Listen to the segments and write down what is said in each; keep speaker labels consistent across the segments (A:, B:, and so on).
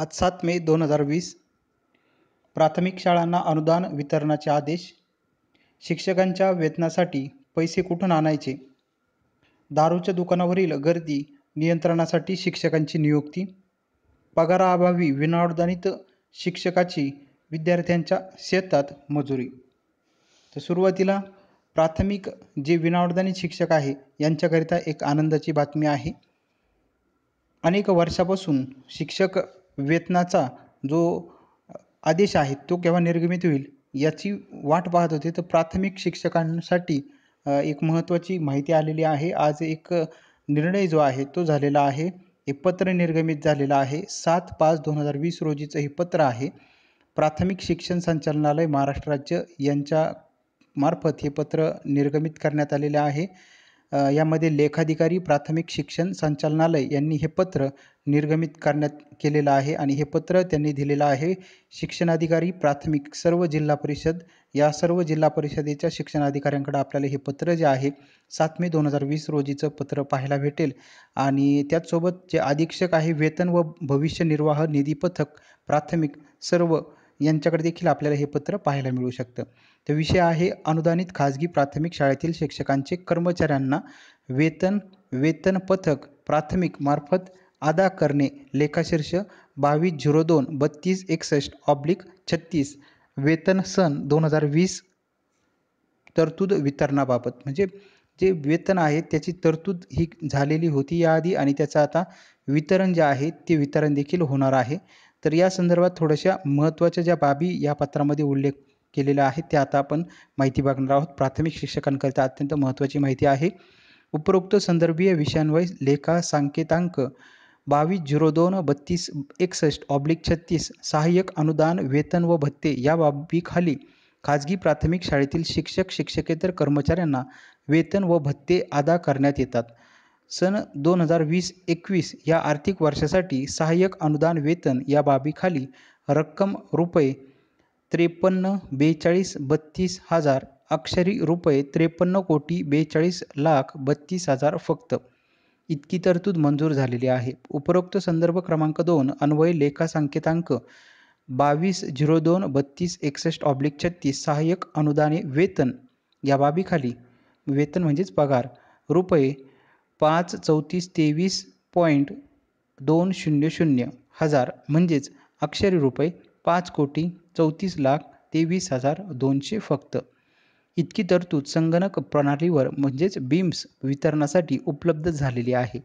A: आज सात मे दोन हजार वीस प्राथमिक शाळांना अनुदान वितरणाचे आदेश शिक्षकांच्या वेतनासाठी पैसे कुठून आणायचे दारूच्या दुकानावरील गर्दी नियंत्रणासाठी शिक्षकांची नियुक्ती पगाराअभावी विनाअनुदानित शिक्षकाची विद्यार्थ्यांच्या शेतात मजुरी तर सुरुवातीला प्राथमिक जे विनाअनुदानित शिक्षक आहे यांच्याकरिता एक आनंदाची बातमी आहे अनेक वर्षापासून शिक्षक वेतनाचा जो आदेश आहे तो केव्हा निर्गमित होईल याची वाट पाहत होते तर प्राथमिक शिक्षकांसाठी एक महत्त्वाची माहिती आलेली आहे आज एक निर्णय जो आहे तो झालेला आहे हे पत्र निर्गमित झालेलं आहे सात पाच दोन हजार वीस रोजीचं हे पत्र आहे प्राथमिक शिक्षण संचालनालय महाराष्ट्र राज्य यांच्या मार्फत हे पत्र निर्गमित करण्यात आलेले आहे यामध्ये लेखाधिकारी प्राथमिक शिक्षण संचालनालय यांनी हे पत्र निर्गमित करण्यात केलेलं आहे आणि हे पत्र त्यांनी दिलेलं आहे शिक्षणाधिकारी प्राथमिक सर्व जिल्हा परिषद या सर्व जिल्हा परिषदेच्या शिक्षणाधिकाऱ्यांकडं आपल्याला हे पत्र जे आहे सात मे दोन हजार वीस रोजीचं पत्र पाहायला भेटेल आणि त्याचसोबत जे अधीक्षक आहे वेतन व भविष्य निर्वाह निधी पथक प्राथमिक सर्व यांच्याकडे देखील आपल्याला हे पत्र पाहायला मिळू शकतं तर विषय आहे अनुदानित खाजगी प्राथमिक शाळेतील शिक्षकांचे कर्मचाऱ्यांना वेतन वेतन पथक प्राथमिक मार्फत अदा करणे लेखाशीर्ष बावीस झिरो दोन बत्तीस एकसष्ट ऑब्लिक छत्तीस वेतन सन दोन हजार वीस तरतूद वितरणाबाबत म्हणजे जे वेतन आहे त्याची तरतूद ही झालेली होती याआधी आणि त्याचं आता वितरण जे आहे ते वितरण देखील होणार आहे तर या संदर्भात थोड्याशा महत्त्वाच्या ज्या बाबी या पत्रामध्ये उल्लेख केलेला आहे त्या आता आपण माहिती बघणार आहोत प्राथमिक शिक्षकांकरिता अत्यंत महत्त्वाची माहिती आहे उपरोक्त संदर्भीय विषयांवय लेखा सांकेतांक बावीस झिरो दोन बत्तीस एकसष्ट ऑब्लिक छत्तीस सहाय्यक अनुदान वेतन व भत्ते या बाबीखाली खाजगी प्राथमिक शाळेतील शिक्षक शिक्षकेतर कर्मचाऱ्यांना वेतन व भत्ते अदा करण्यात येतात सन दोन हजार वीस एकवीस या आर्थिक वर्षासाठी सहाय्यक अनुदान वेतन या बाबीखाली रक्कम रुपये त्रेपन्न बेचाळीस बत्तीस हजार अक्षरी रुपये त्रेपन्न कोटी बेचाळीस लाख बत्तीस हजार फक्त इतकी तरतूद मंजूर झालेली आहे उपरोक्त संदर्भ क्रमांक दोन अन्वय लेखा संकेतांक बावीस झिरो दोन बत्तीस एकसष्ट ऑब्लिक छत्तीस सहाय्यक अनुदाने वेतन या बाबीखाली वेतन म्हणजेच पगार रुपये पाच चौतीस तेवीस पॉईंट दोन शून्य शून्य हजार म्हणजेच अक्षरी रुपये पाच कोटी चौतीस लाख तेवीस हजार दोनशे फक्त इतकी तरतूद संगणक प्रणालीवर म्हणजेच बीम्स वितरणासाठी उपलब्ध झालेली आहे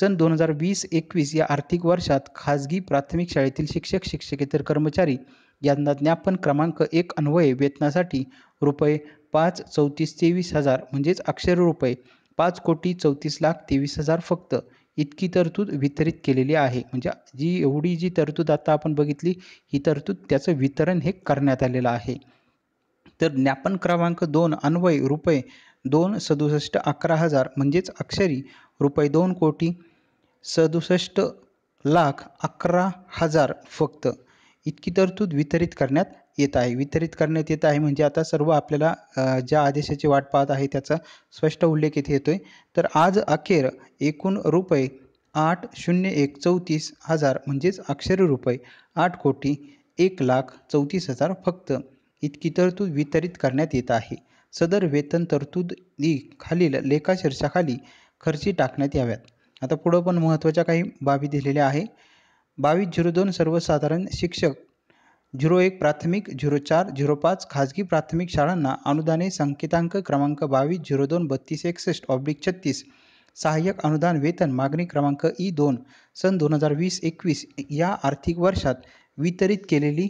A: सन दोन हजार वीस एकवीस या आर्थिक वर्षात खाजगी प्राथमिक शाळेतील शिक्षक शिक्षकेतर कर्मचारी यांना ज्ञापन क्रमांक एक अन्वये वेतनासाठी रुपये पाच चौतीस तेवीस हजार म्हणजेच अक्षर रुपये पाच कोटी चौतीस लाख तेवीस हजार फक्त इतकी तरतूद वितरित केलेली आहे म्हणजे जी एवढी जी तरतूद आता आपण बघितली ही तरतूद त्याचं वितरण हे करण्यात आलेलं आहे तर ज्ञापन क्रमांक दोन अन्वय रुपये दोन सदुसष्ट अकरा हजार म्हणजेच अक्षरी रुपये दोन कोटी सदुसष्ट लाख अकरा हजार फक्त इतकी तरतूद वितरित करण्यात येत आहे वितरित करण्यात येत आहे म्हणजे आता सर्व आपल्याला ज्या आदेशाची वाट पाहत आहे त्याचा स्पष्ट उल्लेख येथे येतो आहे तर आज अखेर एकूण रुपये आठ शून्य एक चौतीस हजार म्हणजेच अक्षरी रुपये आठ कोटी एक लाख चौतीस हजार फक्त इतकी तरतूद वितरित करण्यात येत आहे सदर वेतन तरतुदी खालील लेखा शीर्षाखाली खर्ची टाकण्यात याव्यात आता पुढं पण महत्त्वाच्या काही बाबी दिलेल्या आहे बावीस झिरो दोन सर्वसाधारण शिक्षक झिरो एक प्राथमिक झिरो चार झिरो पाच खाजगी प्राथमिक शाळांना अनुदाने संकेतांक क्रमांक बावीस झिरो दोन बत्तीस एकसष्ट ऑब्लिक छत्तीस सहाय्यक अनुदान वेतन मागणी क्रमांक ई दोन सन दोन हजार वीस एकवीस या आर्थिक वर्षात वितरित केलेली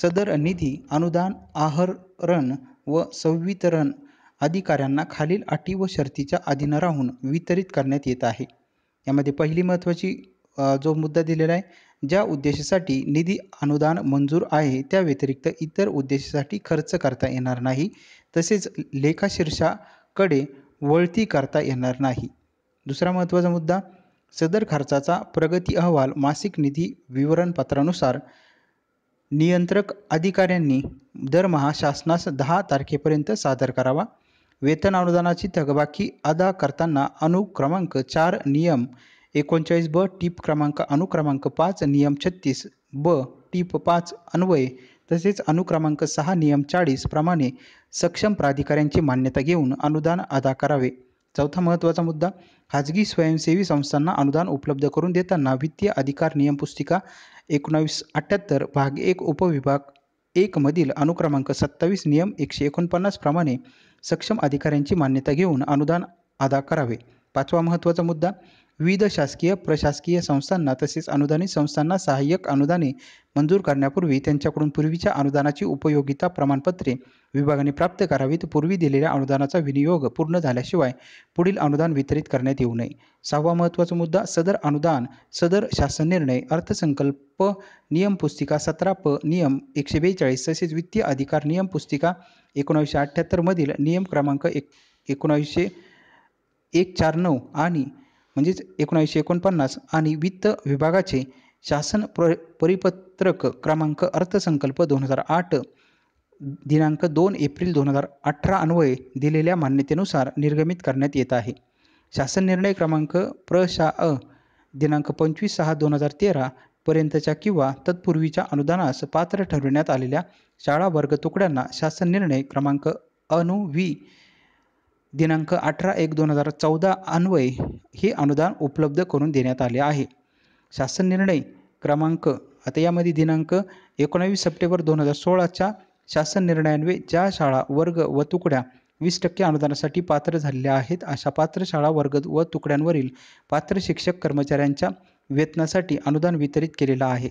A: सदर निधी अनुदान आहरण व संवितरण अधिकाऱ्यांना खालील अटी व शर्तीच्या अधीन राहून वितरित करण्यात येत आहे यामध्ये पहिली महत्त्वाची जो मुद्दा दिलेला आहे ज्या उद्देशासाठी निधी अनुदान मंजूर आहे त्या व्यतिरिक्त इतर उद्देशासाठी खर्च करता येणार नाही तसेच लेखाशीर्षाकडे वळती करता येणार नाही दुसरा महत्त्वाचा मुद्दा सदर खर्चाचा प्रगती अहवाल मासिक निधी विवरणपत्रानुसार नियंत्रक अधिकाऱ्यांनी दरमहा शासनास दहा तारखेपर्यंत सादर करावा वेतन अनुदानाची थकबाकी अदा करताना अनुक्रमांक चार नियम एकोणचाळीस ब टीप क्रमांक अनुक्रमांक पाच नियम छत्तीस ब टीप पाच अन्वये तसेच अनुक्रमांक सहा नियम चाळीस प्रमाणे सक्षम प्राधिकाऱ्यांची मान्यता घेऊन अनुदान अदा करावे चौथा महत्त्वाचा मुद्दा खाजगी स्वयंसेवी संस्थांना अनुदान उपलब्ध करून देताना वित्तीय अधिकार नियम पुस्तिका एकोणावीस अठ्ठ्याहत्तर भाग एक उपविभाग एकमधील अनुक्रमांक सत्तावीस नियम एकशे एकोणपन्नासप्रमाणे प्रमाणे सक्षम अधिकाऱ्यांची मान्यता घेऊन अनुदान अदा करावे पाचवा महत्त्वाचा मुद्दा विविध शासकीय प्रशासकीय संस्थांना तसेच अनुदानित संस्थांना सहाय्यक अनुदाने मंजूर करण्यापूर्वी त्यांच्याकडून पूर्वीच्या अनुदानाची उपयोगिता प्रमाणपत्रे विभागाने प्राप्त करावीत पूर्वी दिलेल्या अनुदानाचा विनियोग पूर्ण झाल्याशिवाय पुढील अनुदान वितरित करण्यात येऊ नये सहावा महत्त्वाचा मुद्दा सदर अनुदान सदर शासन निर्णय अर्थसंकल्प नियम पुस्तिका सतरा प नियम एकशे बेचाळीस तसेच वित्तीय अधिकार नियम पुस्तिका एकोणावीसशे अठ्ठ्याहत्तरमधील नियम क्रमांक एक एकोणावीसशे एक चार नऊ आणि म्हणजेच एकोणावीसशे एकोणपन्नास आणि वित्त विभागाचे शासन प्र परिपत्रक क्रमांक अर्थसंकल्प दोन हजार आठ दिनांक दोन एप्रिल दोन हजार अठरा अन्वये दिलेल्या मान्यतेनुसार निर्गमित करण्यात येत आहे शासन निर्णय क्रमांक प्रशा अ दिनांक पंचवीस सहा दोन हजार तेरापर्यंतच्या किंवा तत्पूर्वीच्या अनुदानास पात्र ठरविण्यात आलेल्या शाळा वर्ग तुकड्यांना शासन निर्णय क्रमांक अनु व्ही दिनांक अठरा एक दोन हजार चौदा अन्वये हे अनुदान उपलब्ध करून देण्यात आले आहे शासन निर्णय क्रमांक आता यामध्ये दिनांक एकोणावीस सप्टेंबर दोन हजार सोळाच्या शासन निर्णयान्वये ज्या शाळा वर्ग व तुकड्या वीस टक्के अनुदानासाठी पात्र झालेल्या आहेत अशा पात्र शाळा वर्ग व तुकड्यांवरील पात्र शिक्षक कर्मचाऱ्यांच्या वेतनासाठी अनुदान वितरित केलेलं आहे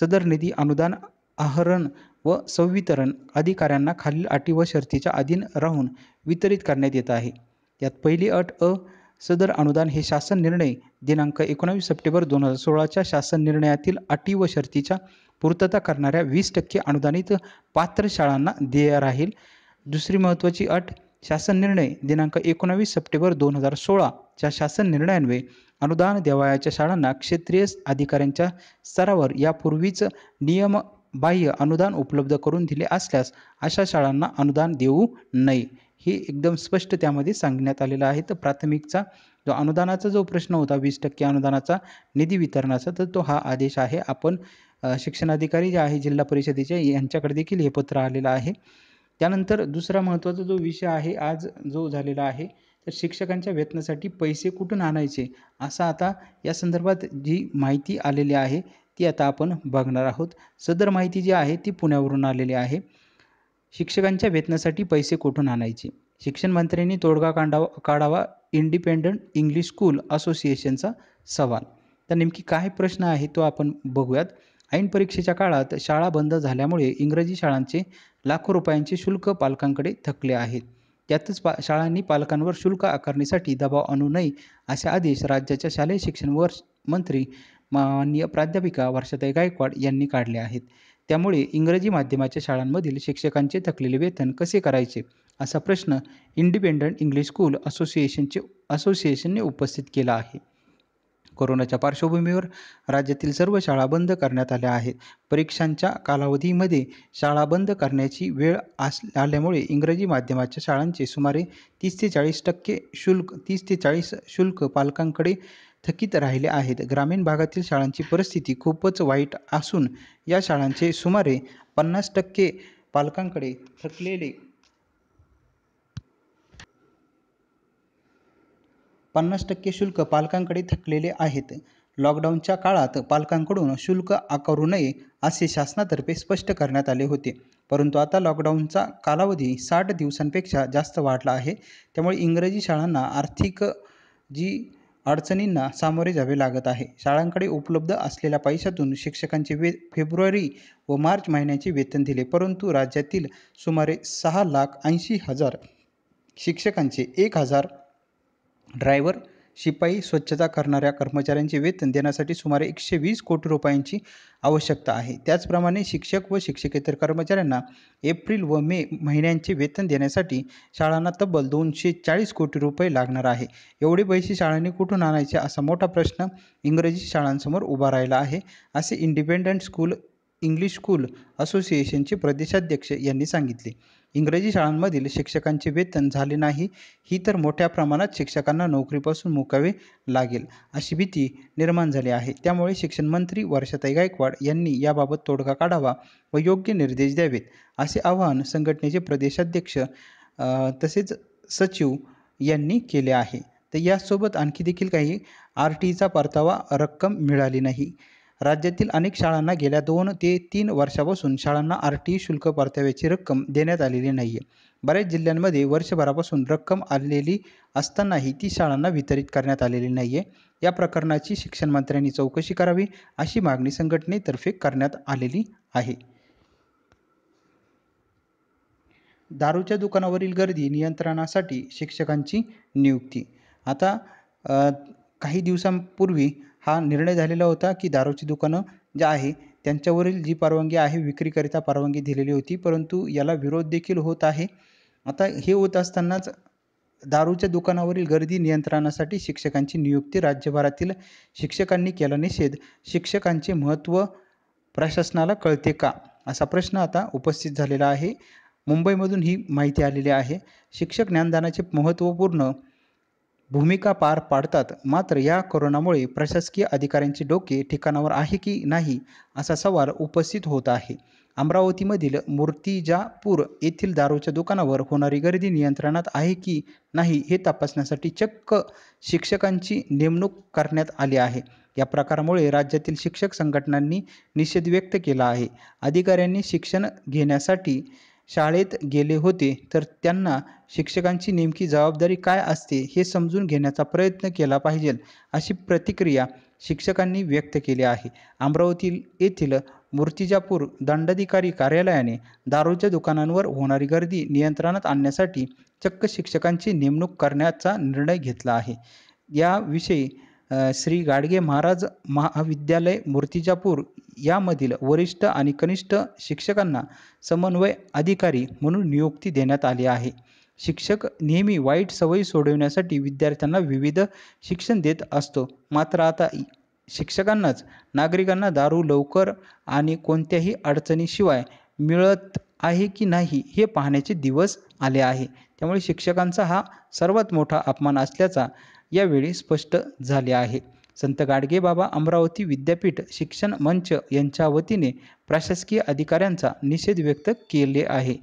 A: सदर निधी अनुदान आहरण व संवितरण अधिकाऱ्यांना खालील अटी व शर्तीच्या अधीन राहून वितरित करण्यात येत आहे यात पहिली अट अ सदर अनुदान हे शासन निर्णय दिनांक एकोणावीस सप्टेंबर दोन हजार सोळाच्या शासन निर्णयातील अटी व शर्तीच्या पूर्तता करणाऱ्या वीस टक्के अनुदानित पात्र शाळांना देय राहील दुसरी महत्त्वाची अट शासन निर्णय दिनांक एकोणावीस सप्टेंबर दोन हजार सोळाच्या शासन निर्णयान्वये अनुदान देवायाच्या शाळांना क्षेत्रीय अधिकाऱ्यांच्या स्तरावर यापूर्वीच नियम बाह्य अनुदान उपलब्ध करून दिले असल्यास अशा शाळांना अनुदान देऊ नये हे एकदम स्पष्ट त्यामध्ये सांगण्यात आलेलं आहे तर प्राथमिकचा जो अनुदानाचा जो प्रश्न होता वीस टक्के अनुदानाचा निधी वितरणाचा तर तो हा आदेश आहे आपण शिक्षणाधिकारी जे आहे जिल्हा परिषदेचे यांच्याकडे देखील हे पत्र आलेलं आहे त्यानंतर दुसरा महत्त्वाचा जो विषय आहे आज जो झालेला आहे तर शिक्षकांच्या वेतनासाठी पैसे कुठून आणायचे असा आता या संदर्भात जी माहिती आलेली आहे ती आता आपण बघणार आहोत सदर माहिती जी आहे ती पुण्यावरून आलेली आहे शिक्षकांच्या वेतनासाठी पैसे कुठून आणायचे शिक्षण मंत्र्यांनी तोडगा काढावा काढावा इंडिपेंडंट इंग्लिश स्कूल असोसिएशनचा सवाल तर नेमकी काय प्रश्न आहे तो आपण बघूयात ऐन परीक्षेच्या काळात शाळा बंद झाल्यामुळे इंग्रजी शाळांचे लाखो रुपयांचे शुल्क पालकांकडे थकले आहेत त्यातच पा शाळांनी पालकांवर शुल्क आकारणीसाठी दबाव आणू नये असे आदेश राज्याच्या शालेय शिक्षण वर्ष मंत्री माननीय प्राध्यापिका वर्षाताई गायकवाड यांनी काढले आहेत त्यामुळे इंग्रजी माध्यमाच्या शाळांमधील शिक्षकांचे थकलेले वेतन कसे करायचे असा प्रश्न इंडिपेंडंट इंग्लिश स्कूल असोसिएशनचे असोसिएशनने उपस्थित केला आहे कोरोनाच्या पार्श्वभूमीवर राज्यातील सर्व शाळा बंद करण्यात आल्या आहेत परीक्षांच्या कालावधीमध्ये शाळा बंद करण्याची वेळ आस आल्यामुळे इंग्रजी माध्यमाच्या शाळांचे सुमारे तीस ते चाळीस टक्के शुल्क तीस ते चाळीस शुल्क पालकांकडे थकीत राहिले आहेत ग्रामीण भागातील शाळांची परिस्थिती खूपच वाईट असून या शाळांचे सुमारे पन्नास टक्के पालकांकडे थकलेले पन्नास टक्के शुल्क पालकांकडे थकलेले आहेत लॉकडाऊनच्या काळात पालकांकडून शुल्क आकारू नये असे शासनातर्फे स्पष्ट करण्यात आले होते परंतु आता लॉकडाऊनचा कालावधी साठ दिवसांपेक्षा जास्त वाढला आहे त्यामुळे इंग्रजी शाळांना आर्थिक जी अडचणींना सामोरे जावे लागत आहे शाळांकडे उपलब्ध असलेल्या पैशातून शिक्षकांचे वे फेब्रुवारी व मार्च महिन्याचे वेतन दिले परंतु राज्यातील सुमारे सहा लाख ऐंशी हजार शिक्षकांचे एक हजार ड्रायव्हर शिपाई स्वच्छता करणाऱ्या कर्मचाऱ्यांचे वेतन देण्यासाठी सुमारे एकशे वीस कोटी रुपयांची आवश्यकता आहे त्याचप्रमाणे शिक्षक व शिक्षकेतर कर्मचाऱ्यांना एप्रिल व मे महिन्यांचे वेतन देण्यासाठी शाळांना तब्बल दोनशे चाळीस कोटी रुपये लागणार आहे एवढे पैसे शाळांनी कुठून आणायचे असा मोठा प्रश्न इंग्रजी शाळांसमोर उभा राहिला आहे असे इंडिपेंडंट स्कूल इंग्लिश स्कूल असोसिएशनचे प्रदेशाध्यक्ष यांनी सांगितले इंग्रजी शाळांमधील शिक्षकांचे वेतन झाले नाही ही तर मोठ्या प्रमाणात शिक्षकांना नोकरीपासून मुकावे लागेल अशी भीती निर्माण झाली आहे त्यामुळे शिक्षणमंत्री वर्षाताई गायकवाड यांनी याबाबत तोडगा काढावा व योग्य निर्देश द्यावेत असे आवाहन संघटनेचे प्रदेशाध्यक्ष तसेच सचिव यांनी केले आहे तर यासोबत आणखी देखील काही आर टीचा परतावा रक्कम मिळाली नाही राज्यातील अनेक शाळांना गेल्या दोन ते तीन वर्षापासून शाळांना आर टी शुल्क परताव्याची रक्कम देण्यात आलेली नाही आहे बऱ्याच जिल्ह्यांमध्ये वर्षभरापासून रक्कम आलेली असतानाही ती शाळांना वितरित करण्यात आलेली नाही आहे या प्रकरणाची शिक्षणमंत्र्यांनी चौकशी करावी अशी मागणी संघटनेतर्फे करण्यात आलेली आहे दारूच्या दुकानावरील गर्दी नियंत्रणासाठी शिक्षकांची नियुक्ती आता काही दिवसांपूर्वी हा निर्णय झालेला होता की दारूची दुकानं जे आहे त्यांच्यावरील जी परवानगी आहे विक्रीकरिता परवानगी दिलेली होती परंतु याला विरोध देखील होत आहे आता हे होत असतानाच दारूच्या दुकानावरील गर्दी नियंत्रणासाठी शिक्षकांची नियुक्ती राज्यभरातील शिक्षकांनी केला निषेध शिक्षकांचे महत्त्व प्रशासनाला कळते का असा प्रश्न आता उपस्थित झालेला आहे मुंबईमधून ही माहिती आलेली आहे शिक्षक ज्ञानदानाचे महत्त्वपूर्ण भूमिका पार पाडतात मात्र या कोरोनामुळे प्रशासकीय अधिकाऱ्यांचे डोके ठिकाणावर आहे की नाही असा सवाल उपस्थित होत आहे अमरावतीमधील मूर्तिजापूर येथील दारूच्या दुकानावर होणारी गर्दी नियंत्रणात आहे की नाही हे तपासण्यासाठी चक्क शिक्षकांची नेमणूक करण्यात आली आहे या प्रकारामुळे राज्यातील शिक्षक संघटनांनी निषेध व्यक्त केला आहे अधिकाऱ्यांनी शिक्षण घेण्यासाठी शाळेत गेले होते तर त्यांना शिक्षकांची नेमकी जबाबदारी काय असते हे समजून घेण्याचा प्रयत्न केला पाहिजे अशी प्रतिक्रिया शिक्षकांनी व्यक्त केली आहे अमरावती येथील मूर्तिजापूर दंडाधिकारी कार्यालयाने दारूच्या दुकानांवर होणारी गर्दी नियंत्रणात आणण्यासाठी चक्क शिक्षकांची नेमणूक करण्याचा निर्णय घेतला आहे याविषयी श्री गाडगे महाराज महाविद्यालय मूर्तिजापूर यामधील वरिष्ठ आणि कनिष्ठ शिक्षकांना समन्वय अधिकारी म्हणून नियुक्ती देण्यात आली आहे शिक्षक नेहमी वाईट सवयी सोडवण्यासाठी विद्यार्थ्यांना विविध शिक्षण देत असतो मात्र आता शिक्षकांनाच नागरिकांना दारू लवकर आणि कोणत्याही अडचणीशिवाय मिळत आहे की नाही हे पाहण्याचे दिवस आले आहे त्यामुळे शिक्षकांचा हा सर्वात मोठा अपमान असल्याचा यावेळी स्पष्ट झाले आहे संत गाडगेबाबा अमरावती विद्यापीठ शिक्षण मंच यांच्या वतीने प्रशासकीय अधिकाऱ्यांचा निषेध व्यक्त केले आहे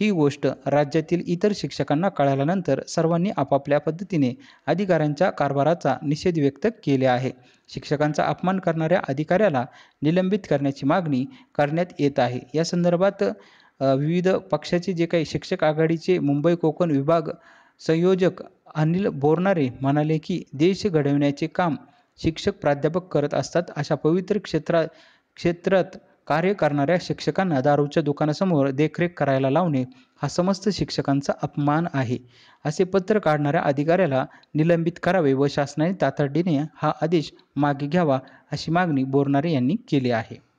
A: ही गोष्ट राज्यातील इतर शिक्षकांना कळाल्यानंतर सर्वांनी आपापल्या पद्धतीने अधिकाऱ्यांच्या कारभाराचा निषेध व्यक्त केले आहे शिक्षकांचा अपमान करणाऱ्या अधिकाऱ्याला निलंबित करण्याची मागणी करण्यात येत आहे या संदर्भात विविध पक्षाचे जे काही शिक्षक आघाडीचे मुंबई कोकण विभाग संयोजक अनिल बोरनारे म्हणाले की देश घडविण्याचे काम शिक्षक प्राध्यापक करत असतात अशा पवित्र क्षेत्रा क्षेत्रात कार्य करणाऱ्या शिक्षकांना दारूच्या दुकानासमोर देखरेख करायला लावणे हा समस्त शिक्षकांचा अपमान आहे असे पत्र काढणाऱ्या अधिकाऱ्याला निलंबित करावे व शासनाने तातडीने हा आदेश मागे घ्यावा अशी मागणी बोरनारे यांनी केली आहे